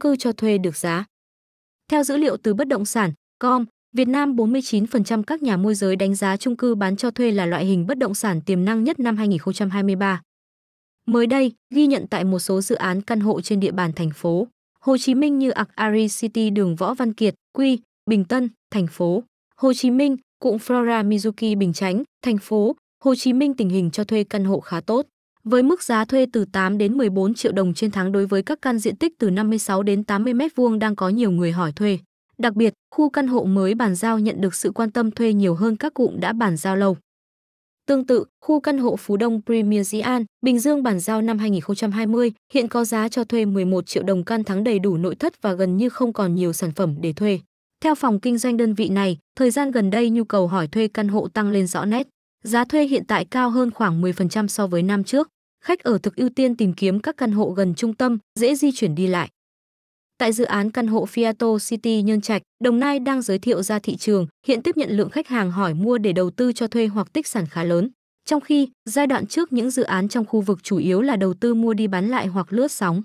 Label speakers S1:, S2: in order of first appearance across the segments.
S1: cư cho thuê được giá. Theo dữ liệu từ bất động sản, com, Việt Nam 49% các nhà môi giới đánh giá chung cư bán cho thuê là loại hình bất động sản tiềm năng nhất năm 2023. Mới đây, ghi nhận tại một số dự án căn hộ trên địa bàn thành phố Hồ Chí Minh như Acari City đường Võ Văn Kiệt, Quy, Bình Tân, thành phố Hồ Chí Minh, cụm Flora Mizuki Bình Chánh, thành phố Hồ Chí Minh tình hình cho thuê căn hộ khá tốt với mức giá thuê từ 8 đến 14 triệu đồng trên tháng đối với các căn diện tích từ 56 đến 80 m2 đang có nhiều người hỏi thuê. Đặc biệt, khu căn hộ mới bàn giao nhận được sự quan tâm thuê nhiều hơn các cụm đã bàn giao lâu. Tương tự, khu căn hộ Phú Đông Premier Di An, Bình Dương bàn giao năm 2020 hiện có giá cho thuê 11 triệu đồng căn tháng đầy đủ nội thất và gần như không còn nhiều sản phẩm để thuê. Theo phòng kinh doanh đơn vị này, thời gian gần đây nhu cầu hỏi thuê căn hộ tăng lên rõ nét. Giá thuê hiện tại cao hơn khoảng 10% so với năm trước. Khách ở thực ưu tiên tìm kiếm các căn hộ gần trung tâm, dễ di chuyển đi lại. Tại dự án căn hộ Fiato City Nhân Trạch, Đồng Nai đang giới thiệu ra thị trường, hiện tiếp nhận lượng khách hàng hỏi mua để đầu tư cho thuê hoặc tích sản khá lớn. Trong khi, giai đoạn trước những dự án trong khu vực chủ yếu là đầu tư mua đi bán lại hoặc lướt sóng.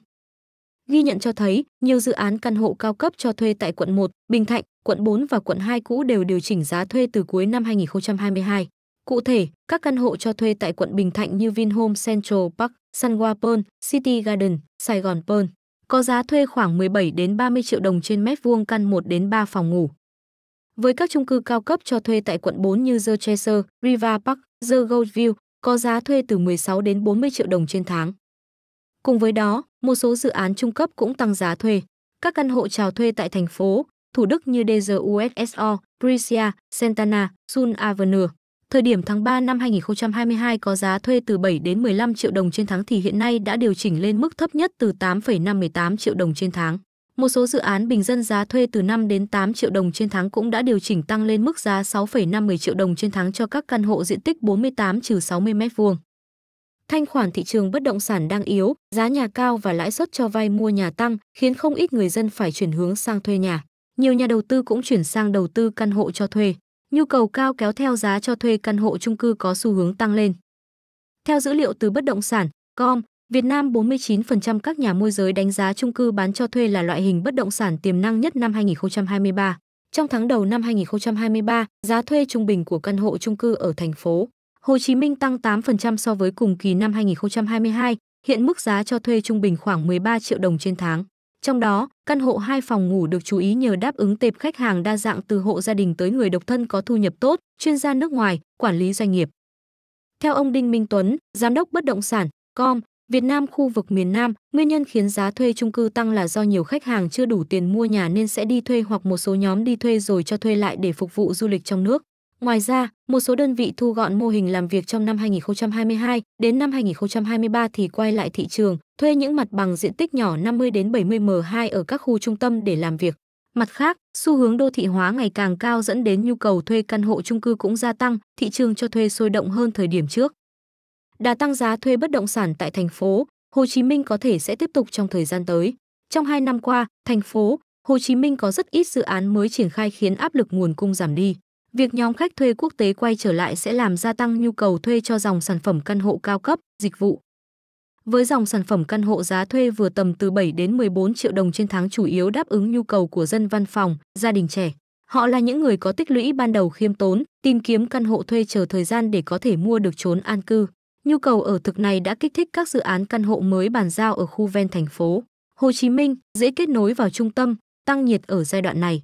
S1: Ghi nhận cho thấy, nhiều dự án căn hộ cao cấp cho thuê tại quận 1, Bình Thạnh, quận 4 và quận 2 cũ đều điều chỉnh giá thuê từ cuối năm 2022. Cụ thể, các căn hộ cho thuê tại quận Bình Thạnh như Vinhome Central Park, Sunwa Pearl, City Garden, Sài Gòn Pearl có giá thuê khoảng 17 đến 30 triệu đồng trên mét vuông căn 1 đến 3 phòng ngủ. Với các chung cư cao cấp cho thuê tại quận 4 như The Chester, Riva Park, The Gold View có giá thuê từ 16 đến 40 triệu đồng trên tháng. Cùng với đó, một số dự án trung cấp cũng tăng giá thuê. Các căn hộ chào thuê tại thành phố, Thủ Đức như DZUSO, Prisia, Santana, Sun Avenue Thời điểm tháng 3 năm 2022 có giá thuê từ 7 đến 15 triệu đồng trên tháng thì hiện nay đã điều chỉnh lên mức thấp nhất từ 8,518 triệu đồng trên tháng. Một số dự án bình dân giá thuê từ 5 đến 8 triệu đồng trên tháng cũng đã điều chỉnh tăng lên mức giá 6,50 triệu đồng trên tháng cho các căn hộ diện tích 48-60 m2. Thanh khoản thị trường bất động sản đang yếu, giá nhà cao và lãi suất cho vay mua nhà tăng khiến không ít người dân phải chuyển hướng sang thuê nhà. Nhiều nhà đầu tư cũng chuyển sang đầu tư căn hộ cho thuê nhu cầu cao kéo theo giá cho thuê căn hộ chung cư có xu hướng tăng lên. Theo dữ liệu từ bất động sản, com, Việt Nam 49% các nhà môi giới đánh giá chung cư bán cho thuê là loại hình bất động sản tiềm năng nhất năm 2023. Trong tháng đầu năm 2023, giá thuê trung bình của căn hộ chung cư ở thành phố Hồ Chí Minh tăng 8% so với cùng kỳ năm 2022, hiện mức giá cho thuê trung bình khoảng 13 triệu đồng trên tháng. Trong đó, căn hộ hai phòng ngủ được chú ý nhờ đáp ứng tệp khách hàng đa dạng từ hộ gia đình tới người độc thân có thu nhập tốt, chuyên gia nước ngoài, quản lý doanh nghiệp. Theo ông Đinh Minh Tuấn, giám đốc bất động sản Com Việt Nam khu vực miền Nam, nguyên nhân khiến giá thuê chung cư tăng là do nhiều khách hàng chưa đủ tiền mua nhà nên sẽ đi thuê hoặc một số nhóm đi thuê rồi cho thuê lại để phục vụ du lịch trong nước. Ngoài ra, một số đơn vị thu gọn mô hình làm việc trong năm 2022 đến năm 2023 thì quay lại thị trường, thuê những mặt bằng diện tích nhỏ 50 đến 70 m2 ở các khu trung tâm để làm việc. Mặt khác, xu hướng đô thị hóa ngày càng cao dẫn đến nhu cầu thuê căn hộ chung cư cũng gia tăng, thị trường cho thuê sôi động hơn thời điểm trước. Đà tăng giá thuê bất động sản tại thành phố Hồ Chí Minh có thể sẽ tiếp tục trong thời gian tới. Trong hai năm qua, thành phố Hồ Chí Minh có rất ít dự án mới triển khai khiến áp lực nguồn cung giảm đi. Việc nhóm khách thuê quốc tế quay trở lại sẽ làm gia tăng nhu cầu thuê cho dòng sản phẩm căn hộ cao cấp, dịch vụ. Với dòng sản phẩm căn hộ giá thuê vừa tầm từ 7 đến 14 triệu đồng trên tháng chủ yếu đáp ứng nhu cầu của dân văn phòng, gia đình trẻ. Họ là những người có tích lũy ban đầu khiêm tốn, tìm kiếm căn hộ thuê chờ thời gian để có thể mua được chốn an cư. Nhu cầu ở thực này đã kích thích các dự án căn hộ mới bàn giao ở khu ven thành phố. Hồ Chí Minh dễ kết nối vào trung tâm, tăng nhiệt ở giai đoạn này.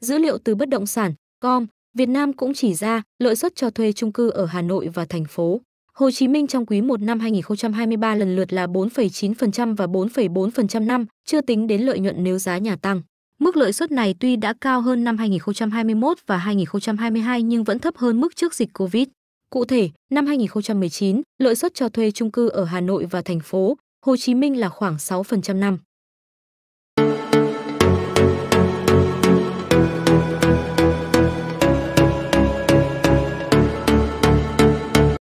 S1: Dữ liệu từ bất động sản, com Việt Nam cũng chỉ ra lợi suất cho thuê chung cư ở Hà Nội và thành phố Hồ Chí Minh trong quý 1 năm 2023 lần lượt là 4,9% và 4,4% năm, chưa tính đến lợi nhuận nếu giá nhà tăng. Mức lợi suất này tuy đã cao hơn năm 2021 và 2022 nhưng vẫn thấp hơn mức trước dịch Covid. Cụ thể, năm 2019, lợi suất cho thuê chung cư ở Hà Nội và thành phố Hồ Chí Minh là khoảng 6% năm.